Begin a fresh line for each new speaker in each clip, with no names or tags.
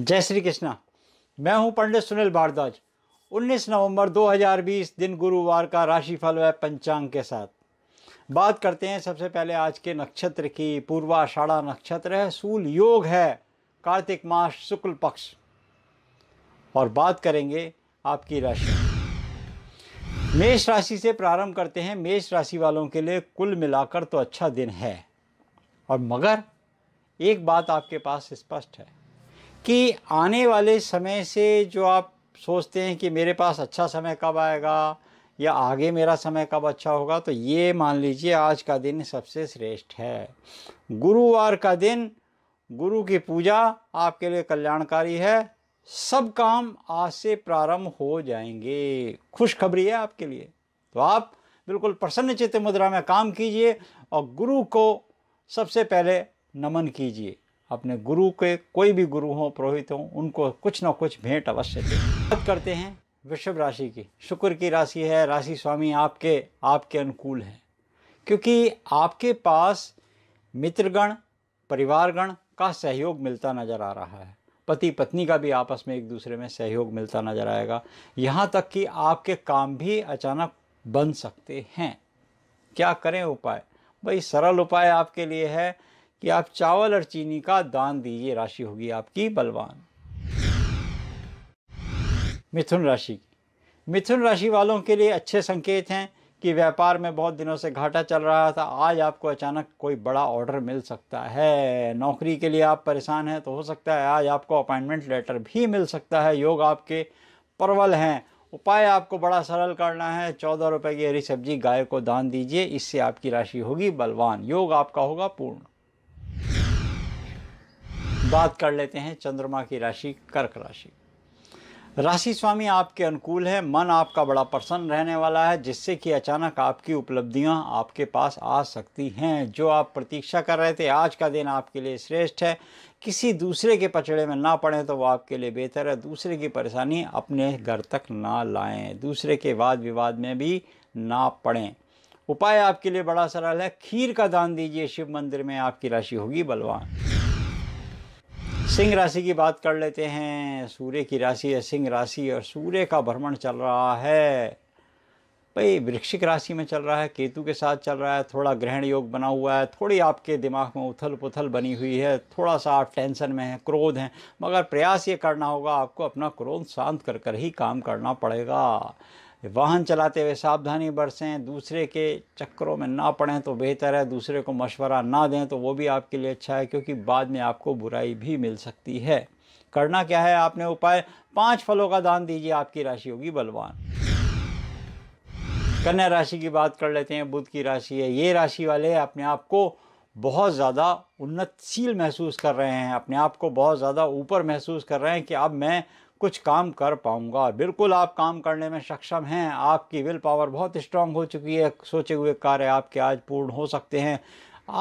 जय श्री कृष्णा मैं हूं पंडित सुनील भारद्वाज 19 नवंबर 2020 दिन गुरुवार का राशिफल व पंचांग के साथ बात करते हैं सबसे पहले आज के नक्षत्र की पूर्वाषाढ़ा नक्षत्र है सूल योग है कार्तिक मास शुक्ल पक्ष और बात करेंगे आपकी राशि मेष राशि से प्रारंभ करते हैं मेष राशि वालों के लिए कुल मिलाकर तो अच्छा दिन है और मगर एक बात आपके पास स्पष्ट है कि आने वाले समय से जो आप सोचते हैं कि मेरे पास अच्छा समय कब आएगा या आगे मेरा समय कब अच्छा होगा तो ये मान लीजिए आज का दिन सबसे श्रेष्ठ है गुरुवार का दिन गुरु की पूजा आपके लिए कल्याणकारी है सब काम आज से प्रारंभ हो जाएंगे खुशखबरी है आपके लिए तो आप बिल्कुल प्रसन्न चित्त मुद्रा में काम कीजिए और गुरु को सबसे पहले नमन कीजिए अपने गुरु के कोई भी गुरु हों पुरोहित हों उनको कुछ ना कुछ भेंट अवश्य दें बात करते हैं वृषभ राशि की शुक्र की राशि है राशि स्वामी आपके आपके अनुकूल हैं क्योंकि आपके पास मित्रगण परिवारगण का सहयोग मिलता नज़र आ रहा है पति पत्नी का भी आपस में एक दूसरे में सहयोग मिलता नज़र आएगा यहाँ तक कि आपके काम भी अचानक बन सकते हैं क्या करें उपाय भाई सरल उपाय आपके लिए है कि आप चावल और चीनी का दान दीजिए राशि होगी आपकी बलवान मिथुन राशि मिथुन राशि वालों के लिए अच्छे संकेत हैं कि व्यापार में बहुत दिनों से घाटा चल रहा था आज आपको अचानक कोई बड़ा ऑर्डर मिल सकता है नौकरी के लिए आप परेशान हैं तो हो सकता है आज आपको अपॉइंटमेंट लेटर भी मिल सकता है योग आपके प्रबल हैं उपाय आपको बड़ा सरल करना है चौदह रुपये की हरी सब्जी गाय को दान दीजिए इससे आपकी राशि होगी बलवान योग आपका होगा पूर्ण बात कर लेते हैं चंद्रमा की राशि कर्क राशि राशि स्वामी आपके अनुकूल है मन आपका बड़ा प्रसन्न रहने वाला है जिससे कि अचानक आपकी उपलब्धियां आपके पास आ सकती हैं जो आप प्रतीक्षा कर रहे थे आज का दिन आपके लिए श्रेष्ठ है किसी दूसरे के पचड़े में ना पड़ें तो वो आपके लिए बेहतर है दूसरे की परेशानी अपने घर तक ना लाएं दूसरे के वाद विवाद में भी ना पड़ें उपाय आपके लिए बड़ा सरल है खीर का दान दीजिए शिव मंदिर में आपकी राशि होगी बलवान सिंह राशि की बात कर लेते हैं सूर्य की राशि है सिंह राशि और सूर्य का भ्रमण चल रहा है भाई वृक्षिक राशि में चल रहा है केतु के साथ चल रहा है थोड़ा ग्रहण योग बना हुआ है थोड़ी आपके दिमाग में उथल पुथल बनी हुई है थोड़ा सा आप टेंशन में हैं क्रोध हैं मगर प्रयास ये करना होगा आपको अपना क्रोध शांत कर कर ही काम करना पड़ेगा वाहन चलाते हुए सावधानी बरसें दूसरे के चक्करों में ना पड़ें तो बेहतर है दूसरे को मशवरा ना दें तो वो भी आपके लिए अच्छा है क्योंकि बाद में आपको बुराई भी मिल सकती है करना क्या है आपने उपाय पांच फलों का दान दीजिए आपकी राशि होगी बलवान कन्या राशि की बात कर लेते हैं बुध की राशि है ये राशि वाले अपने आप को बहुत ज़्यादा उन्नतशील महसूस कर रहे हैं अपने आप को बहुत ज़्यादा ऊपर महसूस कर रहे हैं कि अब मैं कुछ काम कर पाऊंगा बिल्कुल आप काम करने में सक्षम हैं आपकी विल पावर बहुत स्ट्रांग हो चुकी है सोचे हुए कार्य आपके आज पूर्ण हो सकते हैं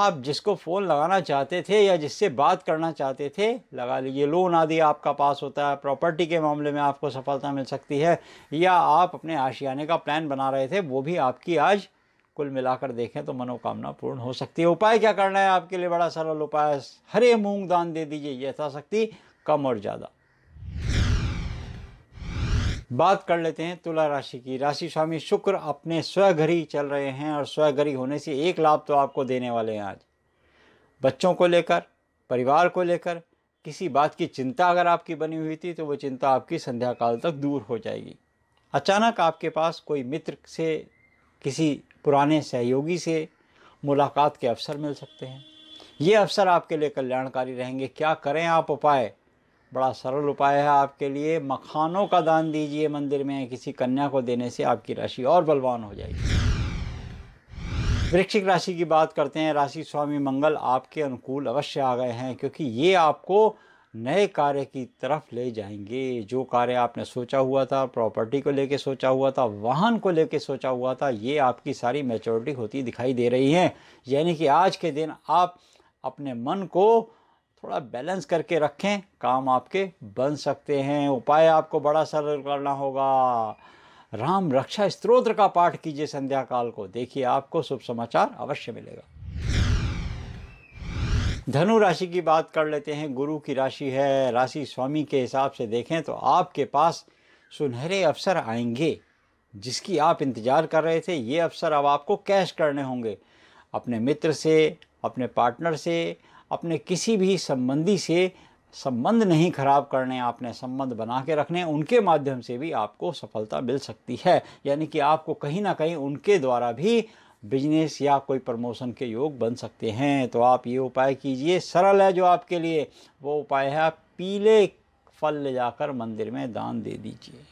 आप जिसको फ़ोन लगाना चाहते थे या जिससे बात करना चाहते थे लगा लीजिए लोन आदि आपका पास होता है प्रॉपर्टी के मामले में आपको सफलता मिल सकती है या आप अपने आशियाने का प्लान बना रहे थे वो भी आपकी आज कुल मिलाकर देखें तो मनोकामना पूर्ण हो सकती है उपाय क्या करना है आपके लिए बड़ा सरल उपाय हरे मूंग दान दे दीजिए यथाशक्ति कम और ज़्यादा बात कर लेते हैं तुला राशि की राशि स्वामी शुक्र अपने स्वघरी चल रहे हैं और स्वघरी होने से एक लाभ तो आपको देने वाले हैं आज बच्चों को लेकर परिवार को लेकर किसी बात की चिंता अगर आपकी बनी हुई थी तो वो चिंता आपकी संध्या काल तक दूर हो जाएगी अचानक आपके पास कोई मित्र से किसी पुराने सहयोगी से मुलाकात के अवसर मिल सकते हैं ये अवसर आपके लिए कल्याणकारी रहेंगे क्या करें आप उपाय बड़ा सरल उपाय है आपके लिए मखानों का दान दीजिए मंदिर में किसी कन्या को देने से आपकी राशि और बलवान हो जाएगी वृक्षिक राशि की बात करते हैं राशि स्वामी मंगल आपके अनुकूल अवश्य आ गए हैं क्योंकि ये आपको नए कार्य की तरफ ले जाएंगे जो कार्य आपने सोचा हुआ था प्रॉपर्टी को लेके सोचा हुआ था वाहन को लेके सोचा हुआ था ये आपकी सारी मेचोरिटी होती दिखाई दे रही है यानी कि आज के दिन आप अपने मन को थोड़ा बैलेंस करके रखें काम आपके बन सकते हैं उपाय आपको बड़ा सरल करना होगा राम रक्षा स्त्रोत्र का पाठ कीजिए संध्या काल को देखिए आपको शुभ समाचार अवश्य मिलेगा धनु राशि की बात कर लेते हैं गुरु की राशि है राशि स्वामी के हिसाब से देखें तो आपके पास सुनहरे अवसर आएंगे जिसकी आप इंतज़ार कर रहे थे ये अवसर अब आपको कैश करने होंगे अपने मित्र से अपने पार्टनर से अपने किसी भी संबंधी से संबंध नहीं खराब करने आपने संबंध बना के रखने उनके माध्यम से भी आपको सफलता मिल सकती है यानी कि आपको कहीं ना कहीं उनके द्वारा भी बिजनेस या कोई प्रमोशन के योग बन सकते हैं तो आप ये उपाय कीजिए सरल है जो आपके लिए वो उपाय है आप पीले फल ले जाकर मंदिर में दान दे दीजिए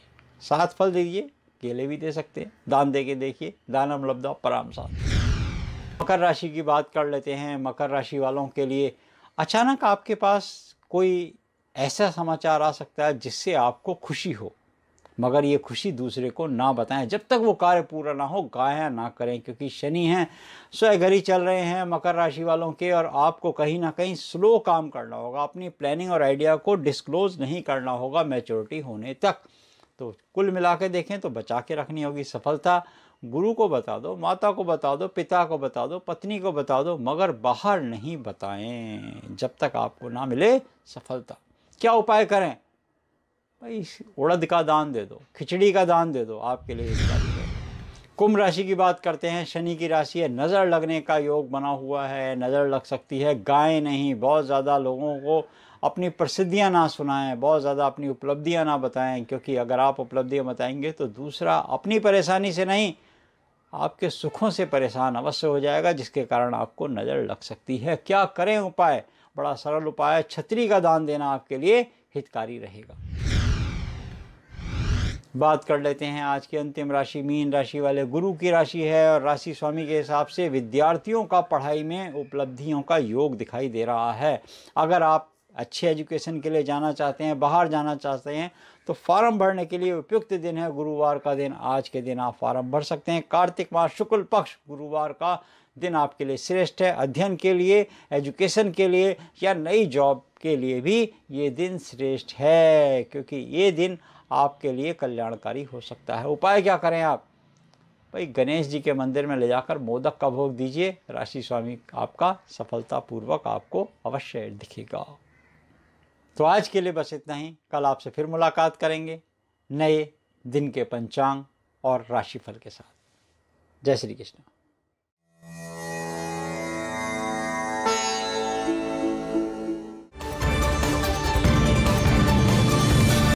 सात फल दे दीजिए केले भी दे सकते हैं दान दे के देखिए दानम लब्धा पराम साथ मकर राशि की बात कर लेते हैं मकर राशि वालों के लिए अचानक आपके पास कोई ऐसा समाचार आ सकता है जिससे आपको खुशी हो मगर ये खुशी दूसरे को ना बताएं जब तक वो कार्य पूरा ना हो गाया ना करें क्योंकि शनि हैं स्वयं चल रहे हैं मकर राशि वालों के और आपको कहीं ना कहीं स्लो काम करना होगा अपनी प्लानिंग और आइडिया को डिस्क्लोज़ नहीं करना होगा मैच्योरिटी होने तक तो कुल मिला के देखें तो बचा के रखनी होगी सफलता गुरु को बता दो माता को बता दो पिता को बता दो पत्नी को बता दो मगर बाहर नहीं बताएं जब तक आपको ना मिले सफलता क्या उपाय करें भाई उड़द का दान दे दो खिचड़ी का दान दे दो आपके लिए कुंभ राशि की बात करते हैं शनि की राशि है नज़र लगने का योग बना हुआ है नज़र लग सकती है गाय नहीं बहुत ज़्यादा लोगों को अपनी प्रसिद्धियाँ ना सुनाएं बहुत ज़्यादा अपनी उपलब्धियाँ ना बताएं क्योंकि अगर आप उपलब्धियाँ बताएंगे तो दूसरा अपनी परेशानी से नहीं आपके सुखों से परेशान अवश्य हो जाएगा जिसके कारण आपको नज़र लग सकती है क्या करें उपाय बड़ा सरल उपाय छतरी का दान देना आपके लिए हितकारी रहेगा बात कर लेते हैं आज की अंतिम राशि मीन राशि वाले गुरु की राशि है और राशि स्वामी के हिसाब से विद्यार्थियों का पढ़ाई में उपलब्धियों का योग दिखाई दे रहा है अगर आप अच्छे एजुकेशन के लिए जाना चाहते हैं बाहर जाना चाहते हैं तो फार्म भरने के लिए उपयुक्त दिन है गुरुवार का दिन आज के दिन आप फार्म भर सकते हैं कार्तिक मास शुक्ल पक्ष गुरुवार का दिन आपके लिए श्रेष्ठ है अध्ययन के लिए एजुकेशन के लिए या नई जॉब के लिए भी ये दिन श्रेष्ठ है क्योंकि ये दिन आपके लिए कल्याणकारी हो सकता है उपाय क्या करें आप भाई गणेश जी के मंदिर में ले जाकर मोदक का भोग दीजिए राशि स्वामी आपका सफलतापूर्वक आपको अवश्य दिखेगा तो आज के लिए बस इतना ही कल आपसे फिर मुलाकात करेंगे नए दिन के पंचांग और राशिफल के साथ जय श्री कृष्ण